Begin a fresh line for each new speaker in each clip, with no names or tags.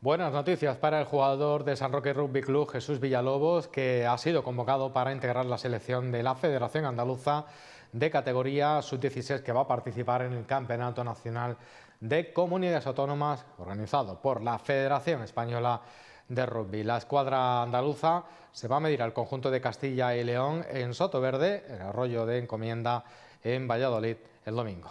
Buenas noticias para el jugador de San Roque Rugby Club, Jesús Villalobos, que ha sido convocado para integrar la selección de la Federación Andaluza de categoría sub-16 que va a participar en el Campeonato Nacional de Comunidades Autónomas organizado por la Federación Española de Rugby. La escuadra andaluza se va a medir al conjunto de Castilla y León en Sotoverde, en el arroyo de encomienda en Valladolid el domingo.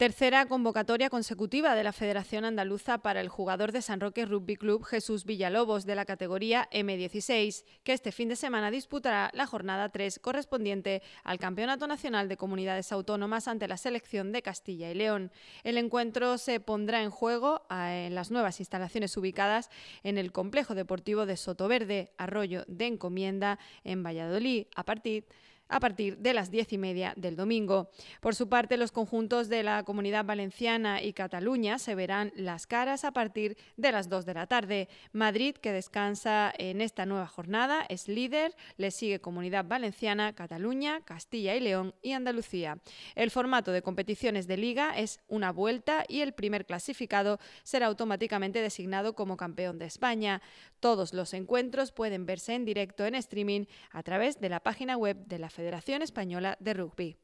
Tercera convocatoria consecutiva de la Federación Andaluza para el jugador de San Roque Rugby Club Jesús Villalobos de la categoría M16, que este fin de semana disputará la jornada 3 correspondiente al Campeonato Nacional de Comunidades Autónomas ante la selección de Castilla y León. El encuentro se pondrá en juego ah, en las nuevas instalaciones ubicadas en el Complejo Deportivo de Sotoverde, Arroyo de Encomienda, en Valladolid, a partir de a partir de las diez y media del domingo. Por su parte, los conjuntos de la Comunidad Valenciana y Cataluña se verán las caras a partir de las dos de la tarde. Madrid, que descansa en esta nueva jornada, es líder, le sigue Comunidad Valenciana, Cataluña, Castilla y León y Andalucía. El formato de competiciones de liga es una vuelta y el primer clasificado será automáticamente designado como campeón de España. Todos los encuentros pueden verse en directo en streaming a través de la página web de la Federación Federación Española de Rugby.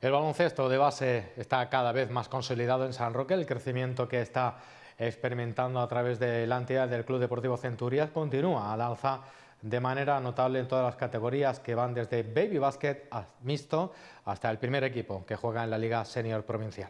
El baloncesto de base está cada vez más consolidado en San Roque. El crecimiento que está experimentando a través de la entidad del Club Deportivo Centurias continúa al alza de manera notable en todas las categorías que van desde baby basket a mixto hasta el primer equipo que juega en la Liga Senior Provincial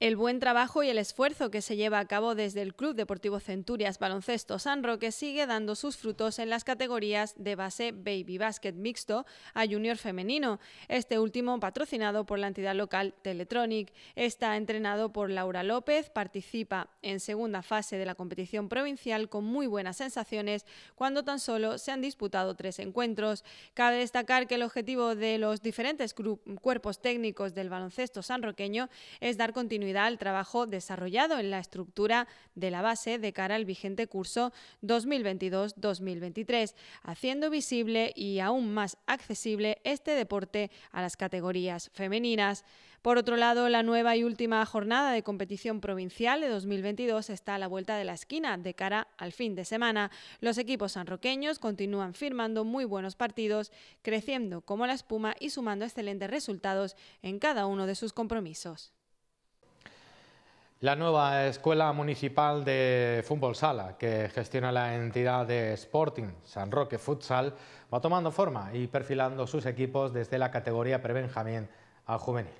el buen trabajo y el esfuerzo que se lleva a cabo desde el Club Deportivo Centurias Baloncesto San Roque sigue dando sus frutos en las categorías de base Baby Basket Mixto a Junior Femenino, este último patrocinado por la entidad local Teletronic. Está entrenado por Laura López, participa en segunda fase de la competición provincial con muy buenas sensaciones cuando tan solo se han disputado tres encuentros. Cabe destacar que el objetivo de los diferentes cuerpos técnicos del baloncesto sanroqueño es dar continuidad al trabajo desarrollado en la estructura de la base de cara al vigente curso 2022-2023, haciendo visible y aún más accesible este deporte a las categorías femeninas. Por otro lado, la nueva y última jornada de competición provincial de 2022 está a la vuelta de la esquina de cara al fin de semana. Los equipos sanroqueños continúan firmando muy buenos partidos, creciendo como la espuma y sumando excelentes resultados en cada uno de sus compromisos.
La nueva Escuela Municipal de Fútbol Sala, que gestiona la entidad de Sporting San Roque Futsal, va tomando forma y perfilando sus equipos desde la categoría prebenjamín a juvenil.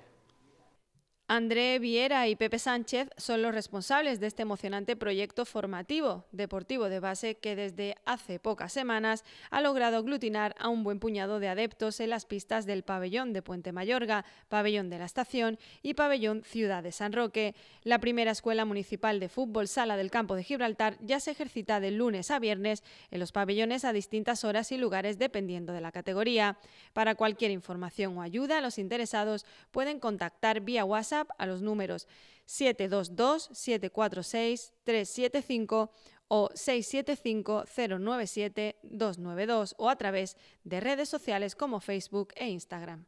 André Viera y Pepe Sánchez son los responsables de este emocionante proyecto formativo deportivo de base que desde hace pocas semanas ha logrado aglutinar a un buen puñado de adeptos en las pistas del pabellón de Puente Mayorga, pabellón de la Estación y pabellón Ciudad de San Roque. La primera escuela municipal de fútbol sala del campo de Gibraltar ya se ejercita de lunes a viernes en los pabellones a distintas horas y lugares dependiendo de la categoría. Para cualquier información o ayuda, los interesados pueden contactar vía WhatsApp a los números 722-746-375 o 675-097-292 o a través de redes sociales como Facebook e Instagram.